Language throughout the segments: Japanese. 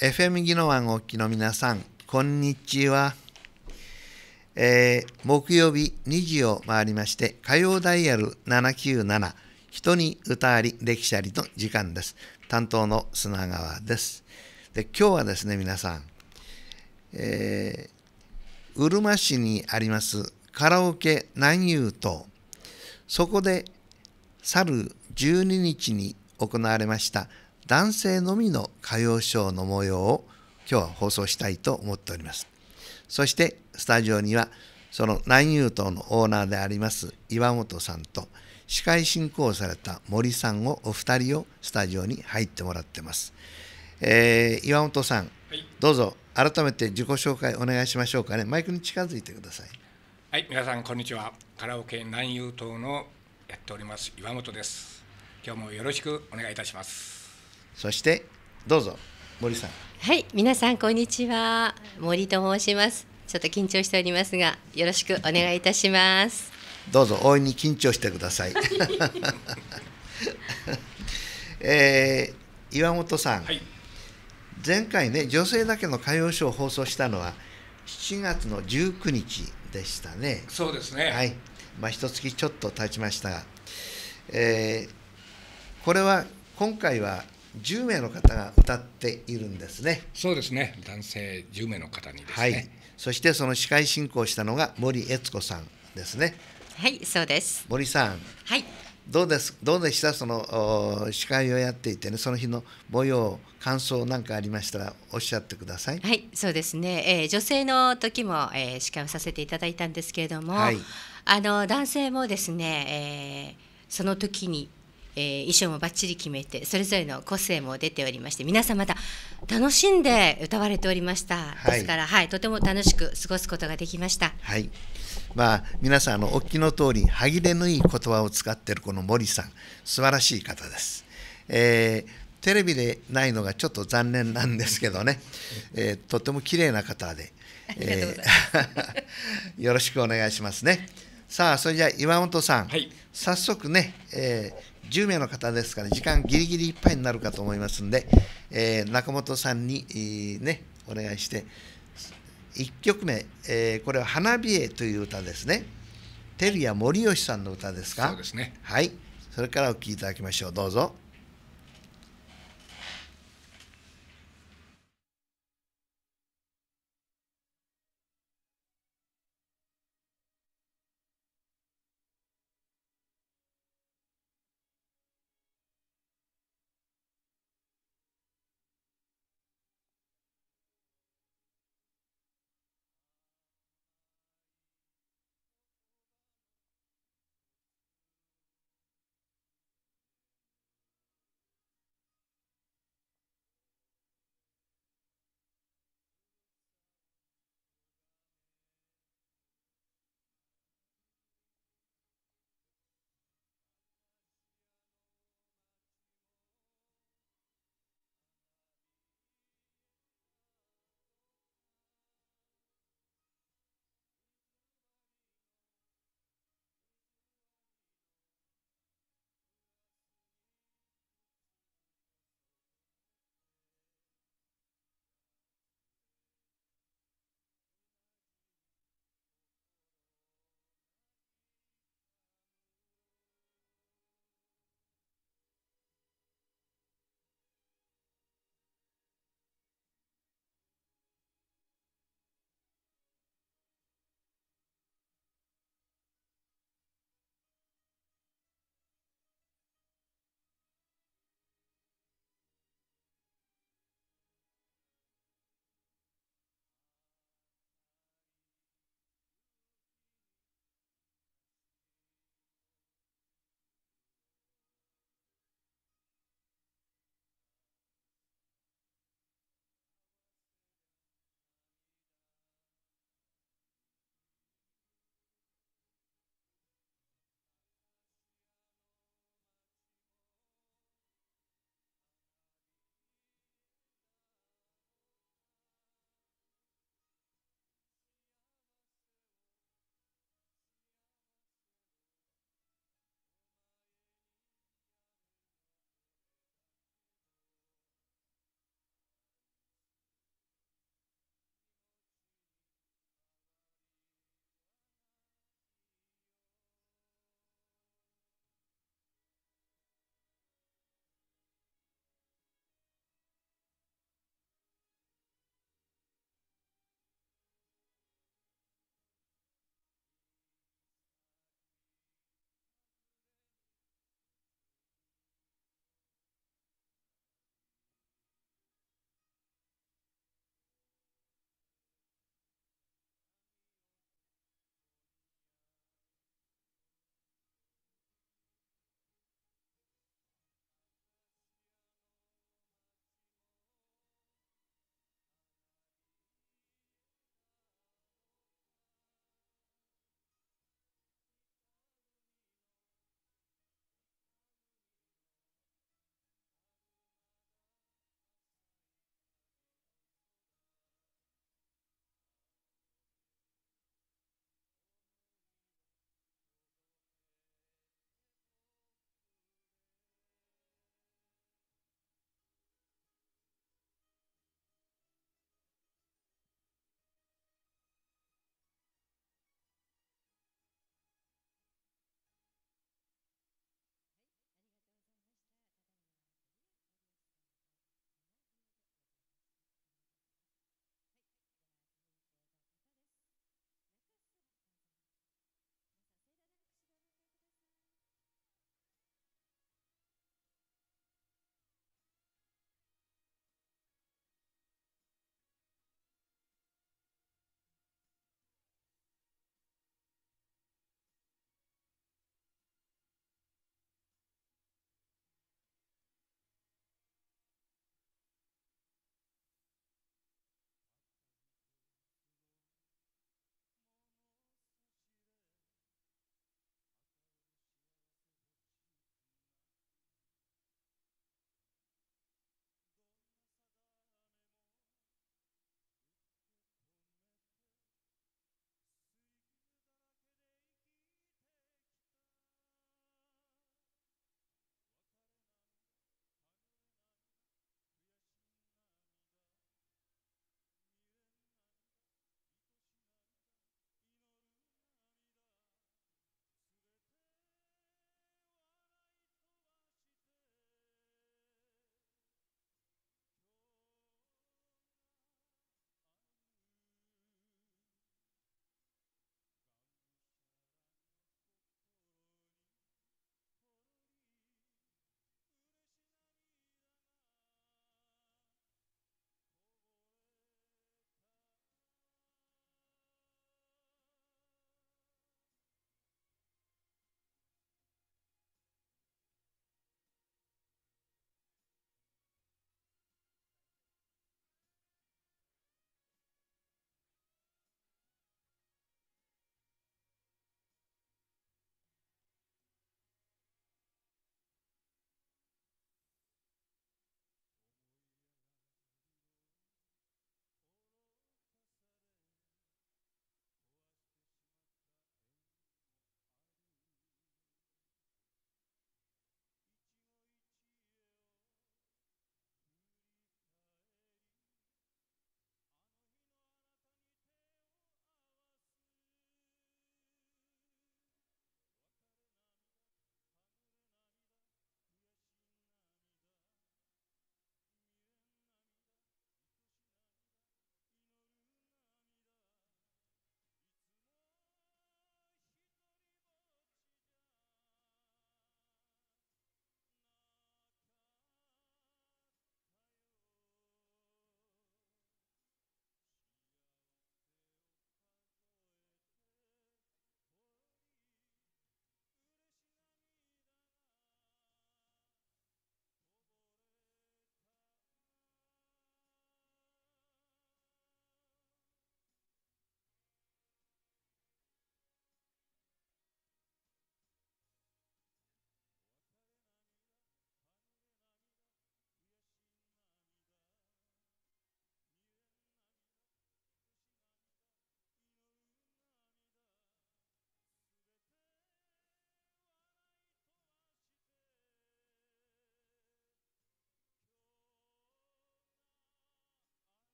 FM 技能案をおきの皆さん、こんにちは。えー、木曜日2時を回りまして、火曜ダイヤル797、人に歌あり、歴史ありの時間です。担当の砂川です。で、今日はですね、皆さん、えー、うるま市にありますカラオケ南遊島、そこで去る12日に行われました男性のみの歌謡ショーの模様を今日は放送したいと思っております。そしてスタジオにはその南友島のオーナーであります岩本さんと司会進行された森さんをお二人をスタジオに入ってもらってます。えー、岩本さん、はい、どうぞ改めて自己紹介お願いしましょうかね。マイクに近づいてください。はい、皆さんこんにちは。カラオケ南友島のやっております岩本です。今日もよろしくお願いいたします。そしてどうぞ森さんはい皆さんこんにちは森と申しますちょっと緊張しておりますがよろしくお願いいたしますどうぞ大いに緊張してください、えー、岩本さん、はい、前回ね女性だけの歌謡ショーを放送したのは7月の19日でしたねそうですねはいまあ一月ちょっと経ちましたが、えー、これは今回は10名の方が歌っているんですねそうですね男性10名の方にですね、はい、そしてその司会進行したのが森悦子さんですねはいそうです森さんはいどうですどうでしたその司会をやっていてねその日の模様感想なんかありましたらおっしゃってくださいはいそうですね、えー、女性の時も、えー、司会をさせていただいたんですけれども、はい、あの男性もですね、えー、その時にえー、衣装もバッチリ決めてそれぞれの個性も出ておりまして皆さんまた楽しんで歌われておりました、はい、ですから、はい、とても楽しく過ごすことができました。はいまあ、皆さんあのお聞きの通り歯切れのいい言葉を使っているこの森さん素晴らしい方です。えー、テレビでないのがちょっと残念なんですけどね、えー、とても綺麗な方で、え よろしくお願いしますね。さあそれじゃあ岩本さん、はい、早速ね、えー、10名の方ですから、時間ギリギリいっぱいになるかと思いますんで、えー、中本さんに、えー、ね、お願いして、1曲目、えー、これは花火絵という歌ですね。照屋森吉さんの歌ですか。そうですね。はい。それからお聴きいただきましょう。どうぞ。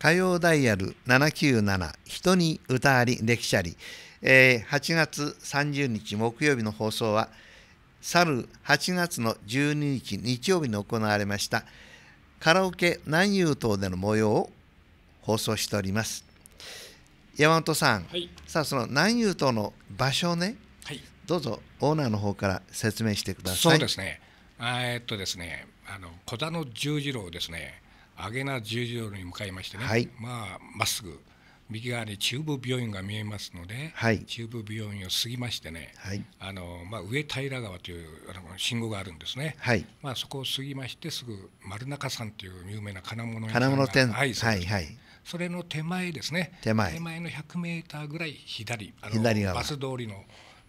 火曜ダイヤル797人に歌あり歴史あり、えー、8月30日木曜日の放送は去る8月の12日日曜日に行われましたカラオケ南遊島での模様を放送しております山本さん、はい、さあその南遊島の場所ね、はい、どうぞオーナーの方から説明してくださいそうですねえっとですねあの小田の十字路ですねアゲナ十字路に向かいましてね、はい、まあまっすぐ右側に中部病院が見えますので、はい、中部病院を過ぎましてね、はい、あのまあ、上平川というあの信号があるんですね、はい、まあ、そこを過ぎましてすぐ丸中さんという有名な金物店金物店、はいはいはい、それの手前ですね手前の100メーターぐらい左あのバス通りの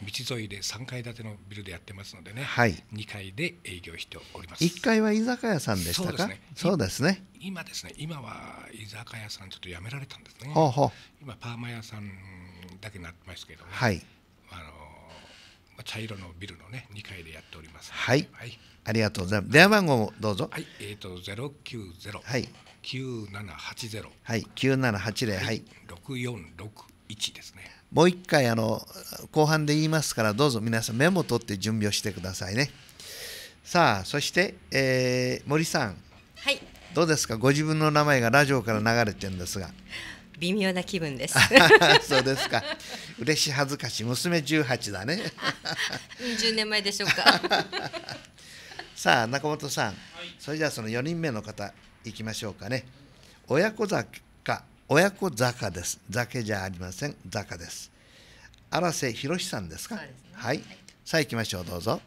道沿いで3階建てのビルでやってますのでね、はい、2階で営業しております1階は居酒屋さんでしたかそうですね、ね、今ですね今は居酒屋さんちょっとやめられたんですね今パーマ屋さんだけになってますけど、ね、はいあの茶色のビルのね2階でやっております、はい、はい、ありがとうございます電話番号もどうぞはいえっ、ー、と090はい9780はい9780はい、はい、6461ですねもう一回あの後半で言いますからどうぞ皆さんメモ取って準備をしてくださいねさあそして、えー、森さん、はい、どうですかご自分の名前がラジオから流れてるんですが微妙な気分です そうですか嬉しい恥ずかしい娘18だね10 年前でしょうか さあ中本さん、はい、それじゃあその4人目の方いきましょうかね親子坂親子坂です。酒じゃありません。坂です。荒瀬博さんですか。すね、はい。さあ行きましょう。どうぞ。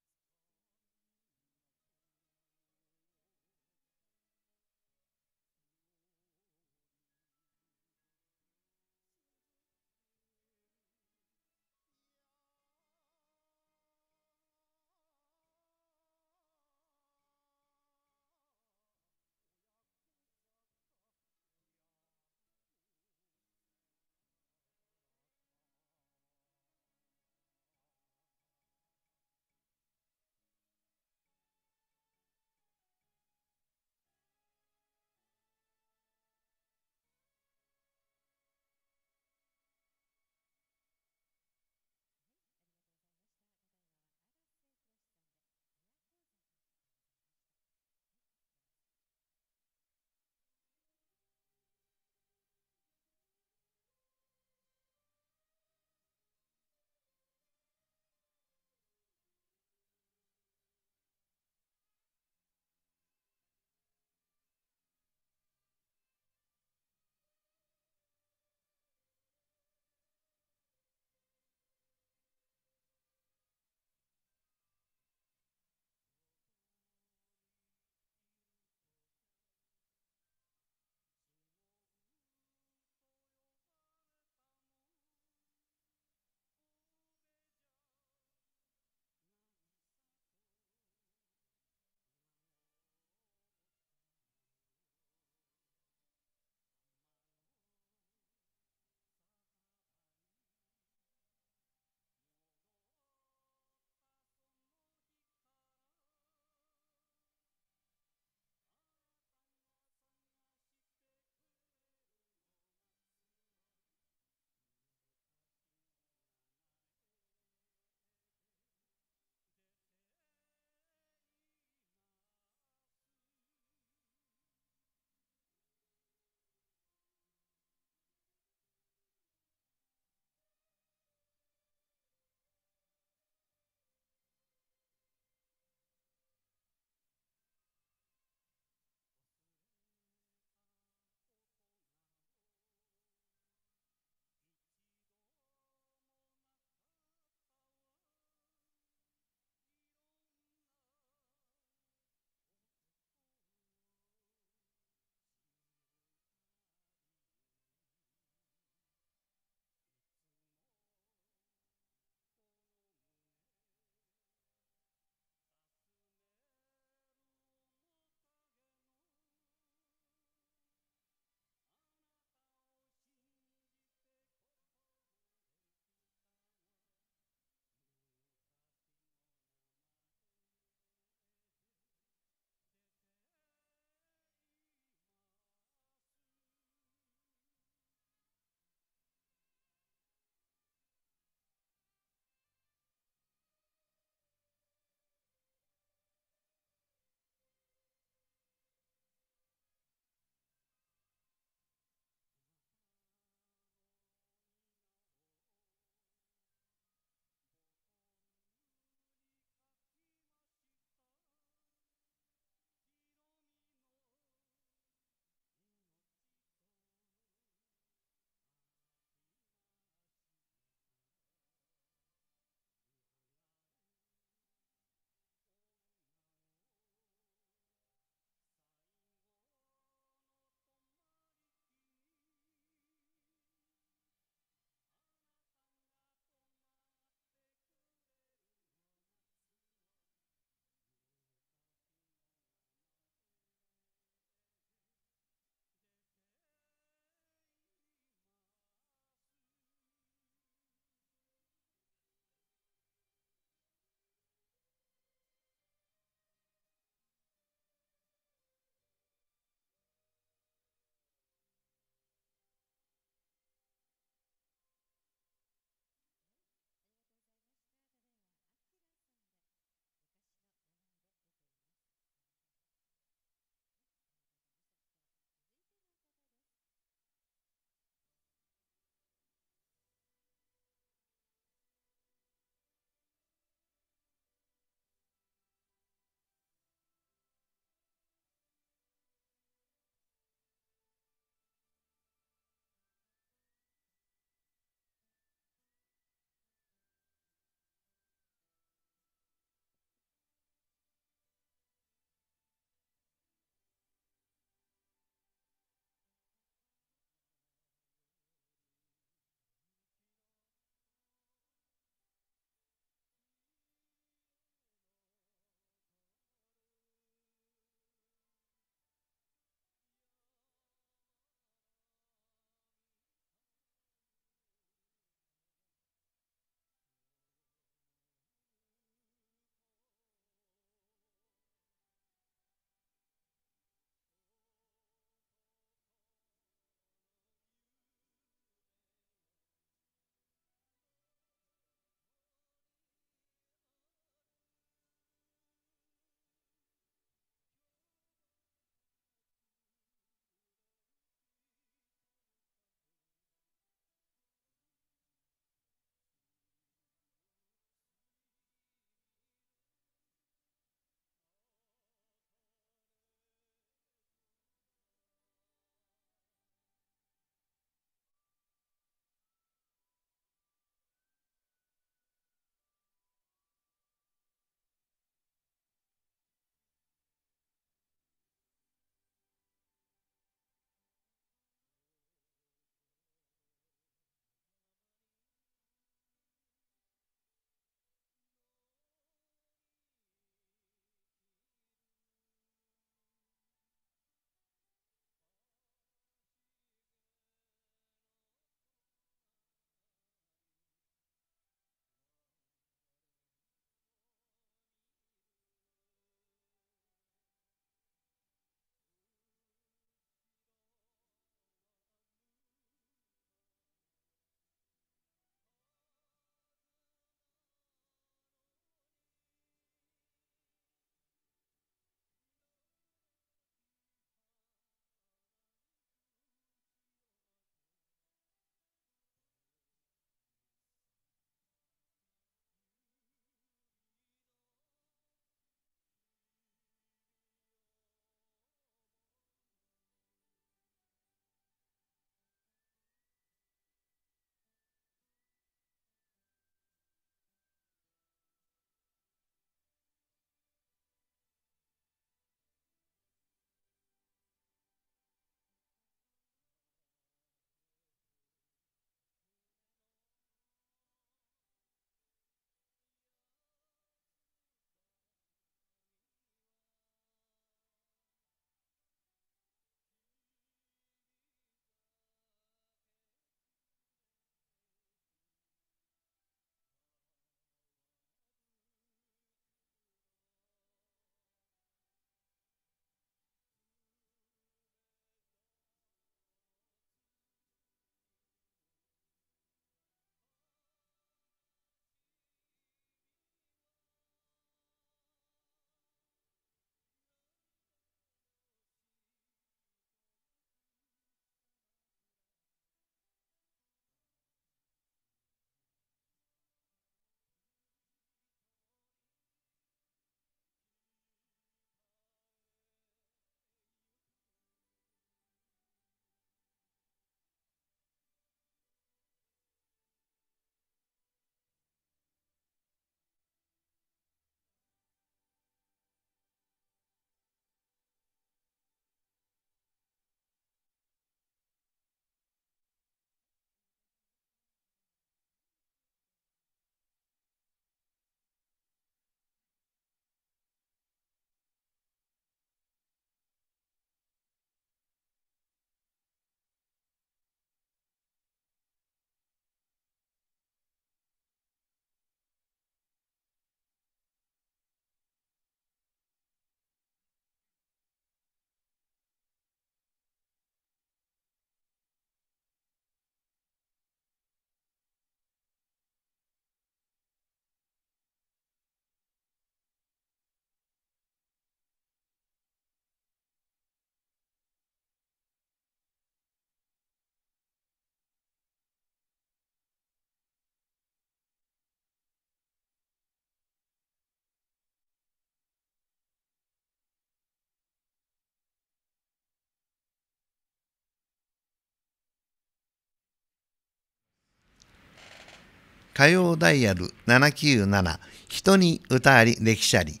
火曜ダイヤル797人に歌あり歴史あり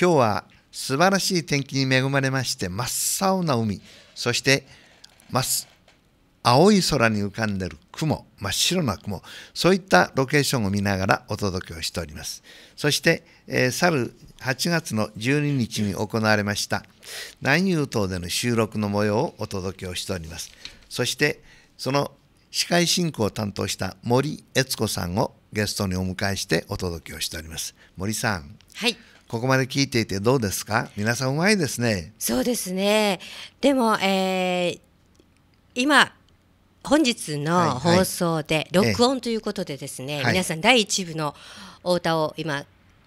今日は素晴らしい天気に恵まれまして真っ青な海そして真青い空に浮かんでる雲真っ白な雲そういったロケーションを見ながらお届けをしておりますそして、えー、去る8月の12日に行われました南遊島での収録の模様をお届けをしておりますそしてその司会進行を担当した森悦子さんをゲストにお迎えしてお届けをしております森さんはいここまで聞いていてどうですか皆さんうまいですねそうですねでも、えー、今本日の放送で録音ということでですね、はいはい、皆さん第一部のお歌を今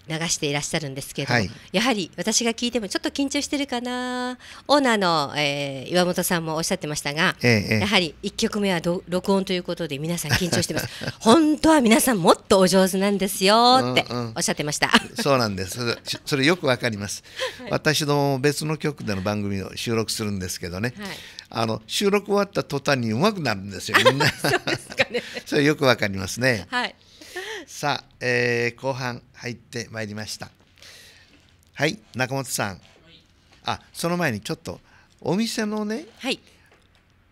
流していらっしゃるんですけどはい、やはり私が聞いてもちょっと緊張してるかなオーナーの、えー、岩本さんもおっしゃってましたが、ええ、やはり1曲目は録音ということで皆さん緊張してます 本当は皆さんもっとお上手なんですよっておっしゃってました、うんうん、そうなんですそれよくわかります、はい、私の別の局での番組を収録するんですけどね、はい、あの収録終わった途端にうまくなるんですよみんな そうですかね それよくわかりますねはいさあ、えー、後半入ってまいりましたはい中本さんあその前にちょっとお店のね、はい、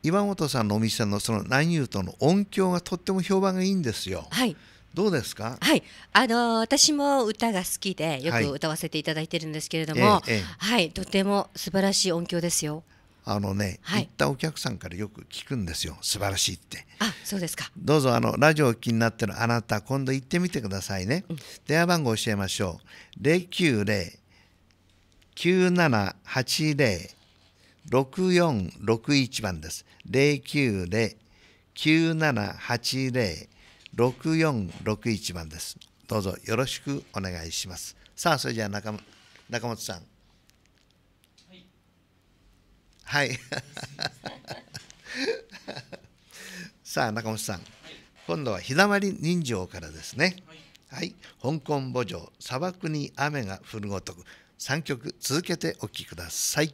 岩本さんのお店のその南優との音響がとっても評判がいいんですよ。はいどうですか。はい、あのー、私も歌が好きでよく歌わせていただいてるんですけれども、はい、ええはい、とても素晴らしい音響ですよ。あのね、はい、行ったお客さんからよく聞くんですよ素晴らしいってあそうですかどうぞあのラジオを気になってるあなた今度行ってみてくださいね、うん、電話番号教えましょう090-9780-6461番です090-9780-6461番ですどうぞよろしくお願いしますさあそれじゃあ中中本さんはいさあ中本さん、今度は日だまり人情からですね、はい、はい、香港墓場砂漠に雨が降るごとく3曲続けてお聴きください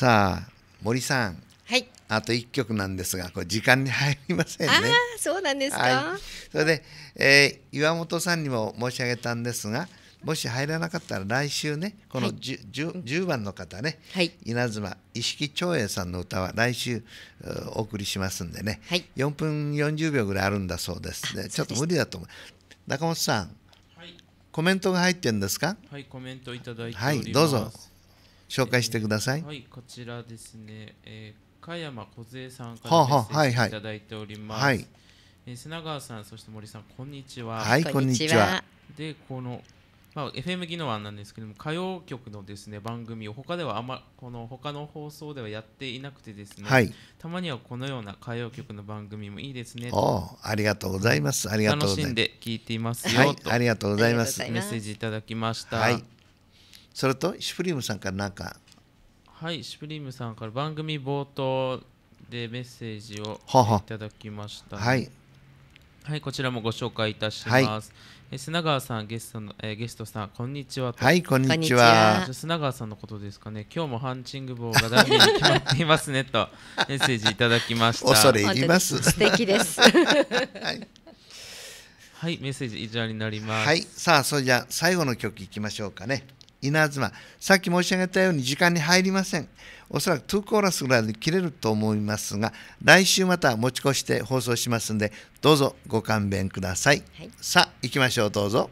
さあ森さん、はい、あと1曲なんですがこれ時間に入りませんね。あそうなんですか、はい、それで、えー、岩本さんにも申し上げたんですがもし入らなかったら来週ねこの 10,、はい、10番の方ね、はい、稲妻意識長英さんの歌は来週お送りしますんでね、はい、4分40秒ぐらいあるんだそうですね、ちょっと無理だと思う中本さん、はい、コメントが入ってるんですかはいコメントいただいてはいどうぞ紹介してください、えー、はいこちらですね、えー、加山梢さんからメッセいただいております、は、はい、えー、砂川さんそして森さんこんにちははいこんにちはでこのまあ、FM 技能案なんですけども歌謡曲のですね番組を他ではあまこの他の放送ではやっていなくてですね、はい、たまにはこのような歌謡曲の番組もいいですねおありがとうございますありがとうございます楽しんで聞いていますよ、はい、ありがとうございますメッセージいただきました、はいそれとシュプリームさんから何かはいシュプリームさんから番組冒頭でメッセージをいただきました、ね、はい、はい、こちらもご紹介いたします、はい、え砂川さんゲストの、えー、ゲストさんこんにちははいこんにちは砂川さんのことですかね今日もハンチング棒がダミーに決まっていますねと メッセージいただきました恐れ入ります素敵です はいはい、メッセージ以上になります。はい、さあ、それじゃ最後の曲いきましょうかね。稲妻。さっき申し上げたように時間に入りません。おそらく2コーラスぐらいで切れると思いますが、来週また持ち越して放送しますんで、どうぞご勘弁ください。はい、さあ、行きましょう、どうぞ。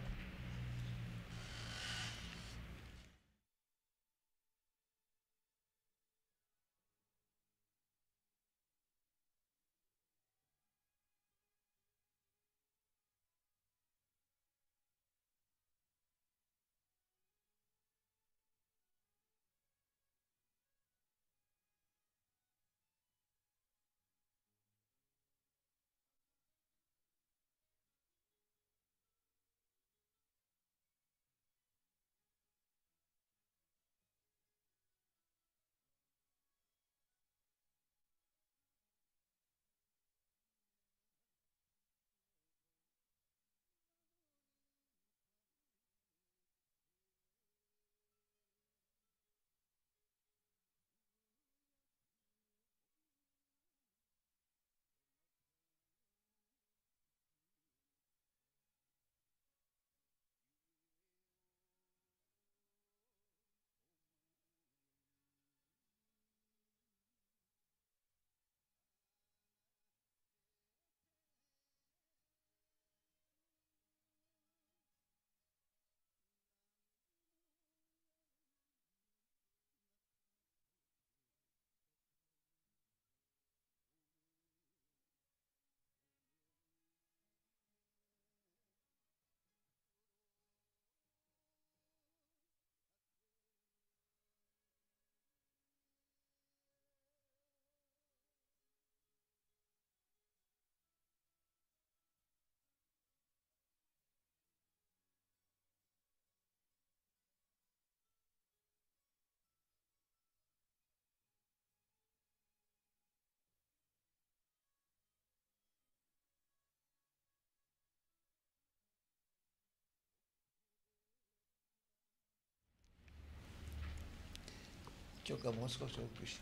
今局はもう少し多くして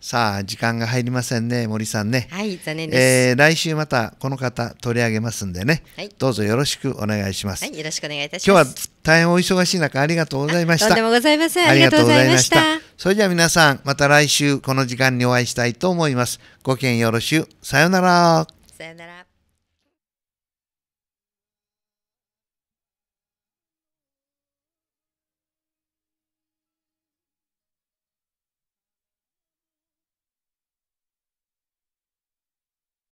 さあ時間が入りませんね森さんねはい残念です、えー、来週またこの方取り上げますんでね、はい、どうぞよろしくお願いします、はい、よろしくお願いいたします今日は大変お忙しい中ありがとうございましたとんでもございませんありがとうございましたそれでは皆さんまた来週この時間にお会いしたいと思いますごきげんよろしゅうさよならさよなら